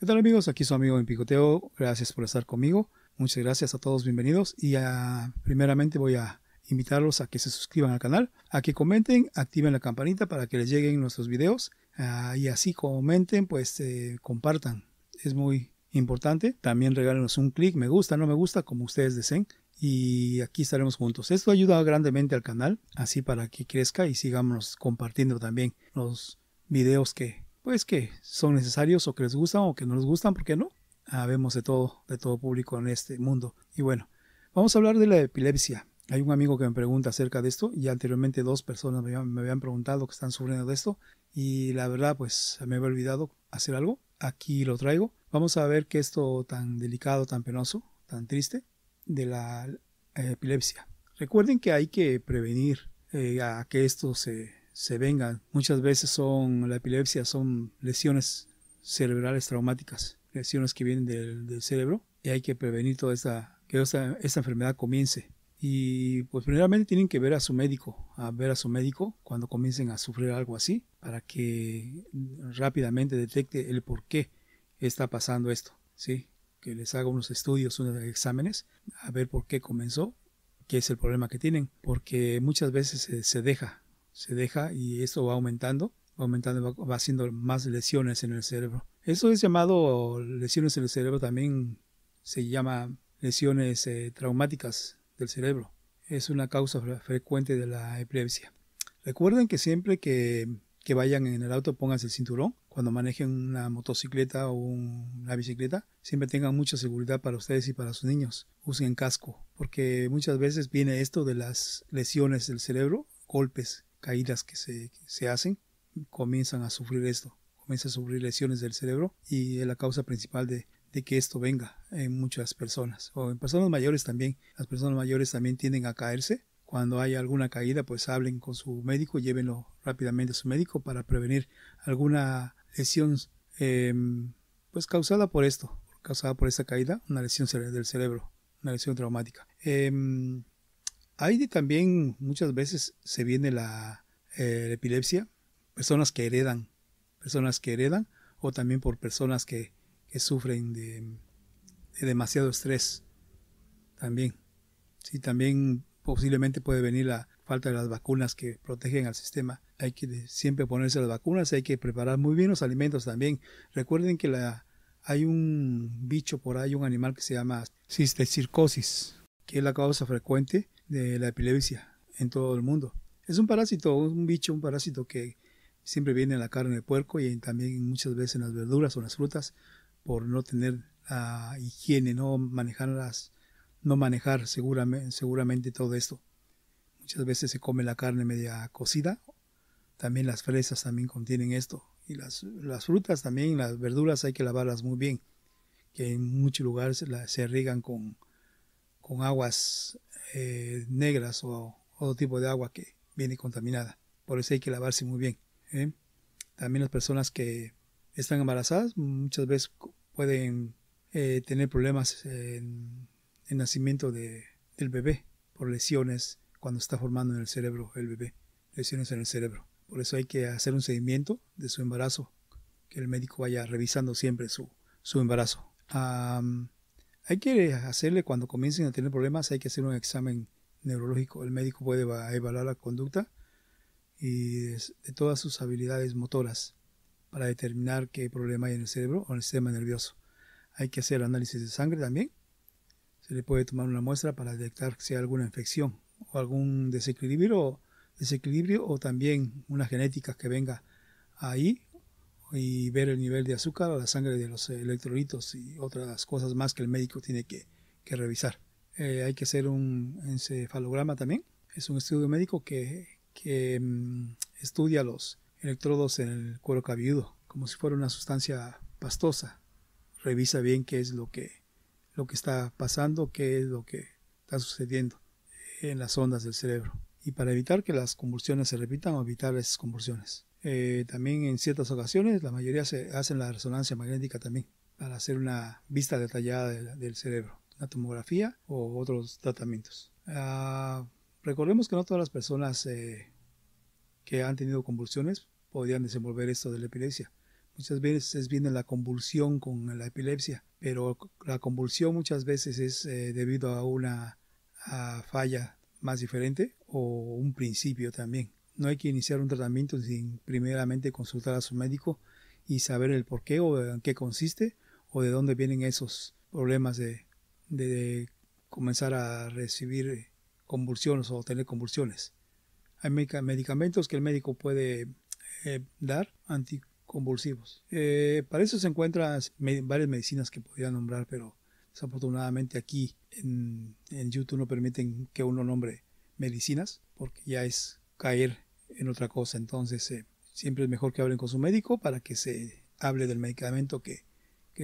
¿Qué tal amigos? Aquí su amigo en Picoteo. Gracias por estar conmigo. Muchas gracias a todos, bienvenidos. Y primeramente voy a invitarlos a que se suscriban al canal, a que comenten, activen la campanita para que les lleguen nuestros videos ah, y así comenten, pues eh, compartan. Es muy importante. También regálenos un clic, me gusta, no me gusta, como ustedes deseen. Y aquí estaremos juntos. Esto ayuda grandemente al canal, así para que crezca y sigamos compartiendo también los videos que pues que son necesarios o que les gustan o que no les gustan, ¿por qué no? Habemos ah, de todo, de todo público en este mundo. Y bueno, vamos a hablar de la epilepsia. Hay un amigo que me pregunta acerca de esto y anteriormente dos personas me habían, preguntado que están sufriendo de esto y la verdad pues me había olvidado hacer algo. Aquí lo traigo. Vamos a ver que esto tan delicado, tan penoso, tan triste de la epilepsia. Recuerden que hay que prevenir eh, a que esto se se vengan. Muchas veces son la epilepsia, son lesiones cerebrales traumáticas, lesiones que vienen del, cerebro y hay que prevenir toda esta, que esta, enfermedad comience. Y pues primeramente tienen que ver a su médico, a ver a su médico cuando comiencen a sufrir algo así, para que rápidamente detecte el por qué está pasando esto, ¿sí? Que les haga unos estudios, unos exámenes, a ver por qué comenzó, qué es el problema que tienen, porque muchas veces se deja se deja y esto va aumentando, va aumentando, va, haciendo más lesiones en el cerebro. Eso es llamado lesiones en el cerebro, también se llama lesiones eh, traumáticas del cerebro. Es una causa frecuente de la epilepsia. Recuerden que siempre que, vayan en el auto pónganse el cinturón. Cuando manejen una motocicleta o una bicicleta, siempre tengan mucha seguridad para ustedes y para sus niños. Usen casco, porque muchas veces viene esto de las lesiones del cerebro, golpes caídas que se, hacen, comienzan a sufrir esto, comienzan a sufrir lesiones del cerebro y es la causa principal de, que esto venga en muchas personas o en personas mayores también. Las personas mayores también tienden a caerse. Cuando hay alguna caída, pues hablen con su médico, llévenlo rápidamente a su médico para prevenir alguna lesión em, pues causada por esto, causada por esta caída, una lesión del cerebro, una lesión traumática. Em, hay también muchas veces se viene eh, la, epilepsia, personas que heredan, personas que heredan o también por personas que, sufren de, demasiado estrés también. Sí, también posiblemente puede venir la falta de las vacunas que protegen al sistema. Hay que siempre ponerse las vacunas, hay que preparar muy bien los alimentos también. Recuerden que la, hay un bicho por ahí, un animal que se llama cistecircosis, que es la causa frecuente de la epilepsia en todo el mundo. Es un parásito, un bicho, un parásito que siempre viene en la carne de puerco y también muchas veces en las verduras o en las frutas por no tener la higiene, no manejarlas, no manejar seguramente, todo esto. Muchas veces se come la carne media cocida, también las fresas también contienen esto y las, frutas también, las verduras hay que lavarlas muy bien, que en muchos lugares se riegan con con aguas eh, negras o otro tipo de agua que viene contaminada. Por eso hay que lavarse muy bien. ¿eh? También las personas que están embarazadas muchas veces pueden eh, tener problemas en el nacimiento de, del bebé por lesiones cuando está formando en el cerebro el bebé, lesiones en el cerebro. Por eso hay que hacer un seguimiento de su embarazo, que el médico vaya revisando siempre su, su embarazo. Hay que hacerle cuando comiencen a tener problemas, hay que hacer un examen neurológico. El médico puede evaluar la conducta y de todas sus habilidades motoras para determinar qué problema hay en el cerebro o en el sistema nervioso. Hay que hacer análisis de sangre también. Se le puede tomar una muestra para detectar si hay alguna infección o algún desequilibrio, desequilibrio o también una genética que venga ahí y ver el nivel de azúcar, la sangre de los electrolitos y otras cosas más que el médico tiene que, que revisar. Eh, hay que hacer un encefalograma también. Es un estudio médico que, que mm, estudia los electrodos en el cuero cabelludo como si fuera una sustancia pastosa. Revisa bien qué es lo que, lo que está pasando, qué es lo que está sucediendo en las ondas del cerebro. Y para evitar que las convulsiones se repitan o evitar esas convulsiones. Eh, también en ciertas ocasiones, la mayoría se hacen la resonancia magnética también, para hacer una vista detallada del, cerebro, la tomografía o otros tratamientos. Ah, recordemos que no todas las personas eh, que han tenido convulsiones podían desenvolver esto de la epilepsia. Muchas veces viene la convulsión con la epilepsia, pero la convulsión muchas veces es eh, debido a una falla más diferente o un principio también. No hay que iniciar un tratamiento sin primeramente consultar a su médico y saber el por qué o en qué consiste o de dónde vienen esos problemas de, comenzar a recibir convulsiones o tener convulsiones. Hay medicamentos que el médico puede eh, dar, anticonvulsivos. Eh, para eso se encuentran varias medicinas que podría nombrar, pero desafortunadamente aquí en, en, YouTube no permiten que uno nombre medicinas porque ya es caer en otra cosa. Entonces, eh, siempre es mejor que hablen con su médico para que se hable del medicamento que,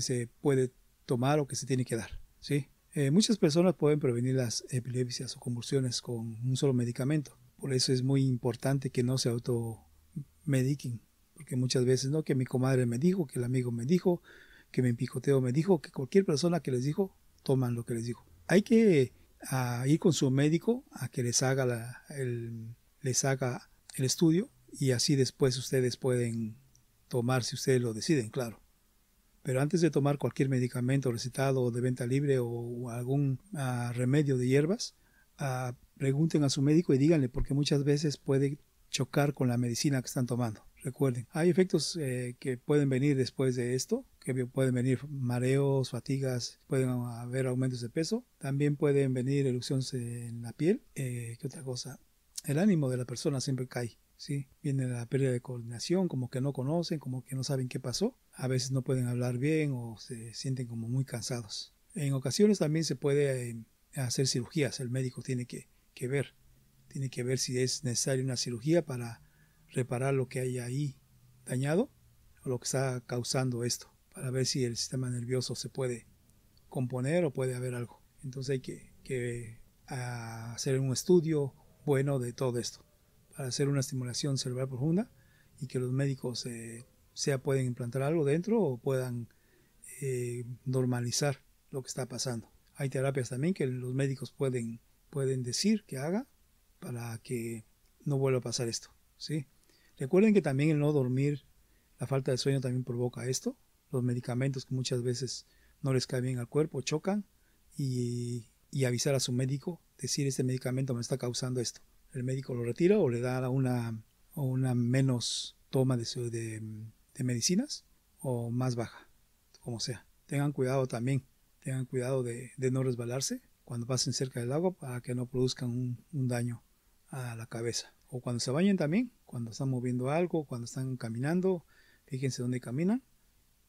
se puede tomar o que se tiene que dar. ¿sí? Eh, muchas personas pueden prevenir las epilepsias o convulsiones con un solo medicamento. Por eso es muy importante que no se automediquen. Porque muchas veces, ¿no? Que mi comadre me dijo, que el amigo me dijo, que mi picoteo me dijo, que cualquier persona que les dijo, toman lo que les dijo. Hay que ah, ir con su médico a que les haga, la, les haga el estudio y así después ustedes pueden tomar si ustedes lo deciden, claro. Pero antes de tomar cualquier medicamento recetado de venta libre o algún ah, remedio de hierbas, ah, pregunten a su médico y díganle porque muchas veces puede chocar con la medicina que están tomando. Recuerden, hay efectos eh, que pueden venir después de esto, que pueden venir mareos, fatigas, pueden haber aumentos de peso, también pueden venir erupciones en la piel, eh, que otra cosa? el ánimo de la persona siempre cae. ¿sí? Viene la pérdida de coordinación, como que no conocen, como que no saben qué pasó. A veces no pueden hablar bien o se sienten como muy cansados. En ocasiones también se puede eh, hacer cirugías. El médico tiene que, ver. Tiene que ver si es necesaria una cirugía para reparar lo que hay ahí dañado o lo que está causando esto, para ver si el sistema nervioso se puede componer o puede haber algo. Entonces hay que ah, hacer un estudio bueno de todo esto, para hacer una estimulación cerebral profunda y que los médicos eh, sea pueden implantar algo dentro o puedan eh, normalizar lo que está pasando. Hay terapias también que los médicos pueden, pueden decir que haga para que no vuelva a pasar esto. ¿sí? Recuerden que también el no dormir, la falta de sueño también provoca esto. Los medicamentos que muchas veces no les caen bien al cuerpo chocan y, y avisar a su médico decir este, este medicamento me está causando esto. El médico lo retira o le da una, una menos toma de, medicinas o más baja, como sea. Tengan cuidado también, tengan cuidado de, no resbalarse cuando pasen cerca del agua para que no produzcan un, un daño a la cabeza. O cuando se bañen también, cuando están moviendo algo, cuando están caminando, fíjense dónde caminan.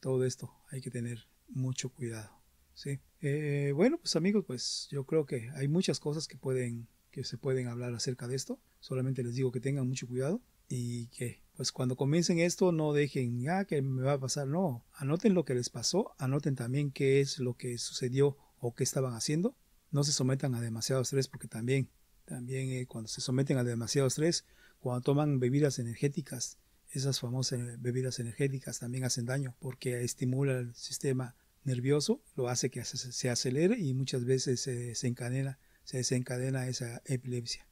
Todo esto hay que tener mucho cuidado. Sí. Eh, bueno, pues amigos, pues yo creo que hay muchas cosas que pueden que se pueden hablar acerca de esto. Solamente les digo que tengan mucho cuidado y que pues cuando comiencen esto no dejen, ah, que me va a pasar, no, anoten lo que les pasó, anoten también qué es lo que sucedió o qué estaban haciendo. No se sometan a demasiado estrés porque también, también eh, cuando se someten a demasiado estrés, cuando toman bebidas energéticas, esas famosas eh, bebidas energéticas también hacen daño porque estimula el sistema nervioso lo hace que se acelere y muchas veces se desencadena, se desencadena esa epilepsia.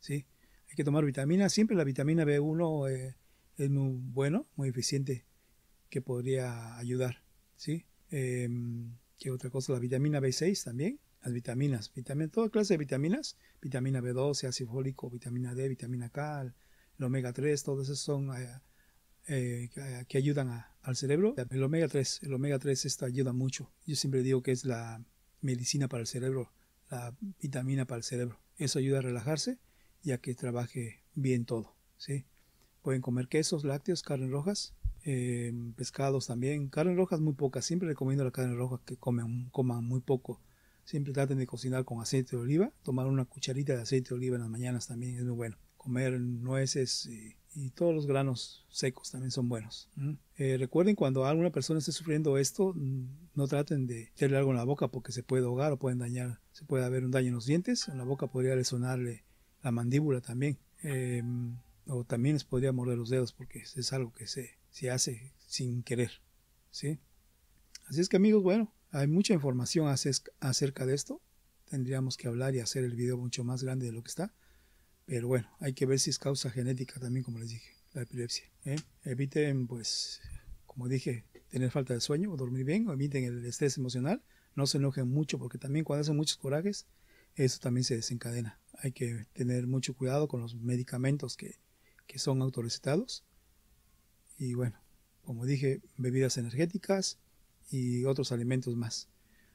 ¿sí? Hay que tomar vitaminas, siempre la vitamina B1 eh, es muy bueno, muy eficiente, que podría ayudar. ¿sí? Em, ¿Qué otra cosa? La vitamina B6 también, las vitaminas, vitamina, toda clase de vitaminas, vitamina B12, ácido fólico, vitamina D, vitamina K, el omega 3, todas esas son... Eh, eh, eh, que ayudan al cerebro. El omega 3, el omega 3 esto ayuda mucho. Yo siempre digo que es la medicina para el cerebro, la vitamina para el cerebro. Eso ayuda a relajarse y a que trabaje bien todo. si Pueden comer quesos, lácteos, carnes rojas, em, pescados también. Carnes rojas muy pocas. Siempre recomiendo la carne roja que coman muy poco. Siempre traten de cocinar con aceite de oliva. Tomar una cucharita de aceite de oliva en las mañanas también es muy bueno. Comer nueces. Y, y todos los granos secos también son buenos. Eh, recuerden, cuando alguna persona esté sufriendo esto, mm, no traten de echarle algo en la boca porque se puede ahogar o pueden dañar, se puede haber un daño en los dientes, en la boca podría lesionarle la mandíbula también. Em, o también les podría morder los dedos porque es algo que se, se hace sin querer. ¿sí? Así es que amigos, bueno, hay mucha información acerca de esto. Tendríamos que hablar y hacer el video mucho más grande de lo que está. Pero bueno, hay que ver si es causa genética también, como les dije, la epilepsia. ¿eh? Eviten, pues, como dije, tener falta de sueño o dormir bien, o eviten el estrés emocional, no se enojen mucho, porque también cuando hacen muchos corajes, eso también se desencadena. Hay que tener mucho cuidado con los medicamentos que, que son autorizados. Y bueno, como dije, bebidas energéticas y otros alimentos más.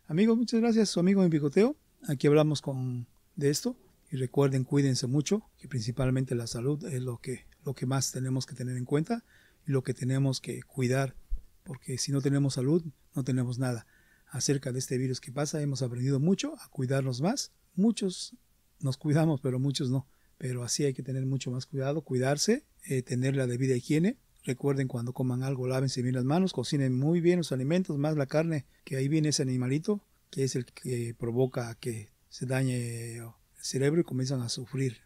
Amigos, muchas gracias. Su amigo en picoteo. Aquí hablamos con, de esto. Y recuerden, cuídense mucho, que principalmente la salud es lo que, lo que más tenemos que tener en cuenta y lo que tenemos que cuidar, porque si no tenemos salud, no tenemos nada. Acerca de este virus que pasa, hemos aprendido mucho a cuidarnos más. Muchos nos cuidamos, pero muchos no. Pero así hay que tener mucho más cuidado, cuidarse, eh, tener la debida higiene, Recuerden cuando coman algo, lávense bien las manos, cocinen muy bien los alimentos, más la carne, que ahí viene ese animalito, que es el que provoca que se dañe cerebro y comienzan a sufrir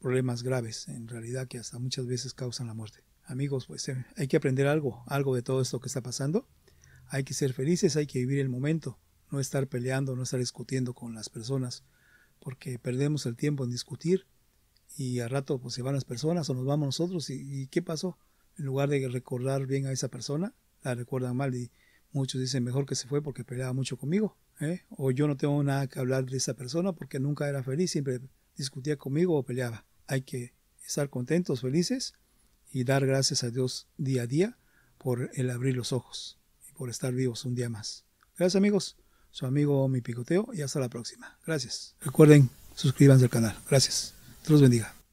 problemas graves, en realidad que hasta muchas veces causan la muerte. Amigos, pues eh, hay que aprender algo, algo de todo esto que está pasando. Hay que ser felices, hay que vivir el momento, no estar peleando, no estar discutiendo con las personas, porque perdemos el tiempo en discutir y al rato pues se van las personas o nos vamos nosotros y, y, qué pasó. En lugar de recordar bien a esa persona, la recuerdan mal y muchos dicen mejor que se fue porque peleaba mucho conmigo. ¿eh? o yo no tengo nada que hablar de esa persona porque nunca era feliz, siempre discutía conmigo o peleaba. Hay que estar contentos, felices y dar gracias a Dios día a día por el abrir los ojos y por estar vivos un día más. Gracias amigos, su amigo Mi Picoteo y hasta la próxima. Gracias. Recuerden, suscríbanse al canal. Gracias. Dios los bendiga.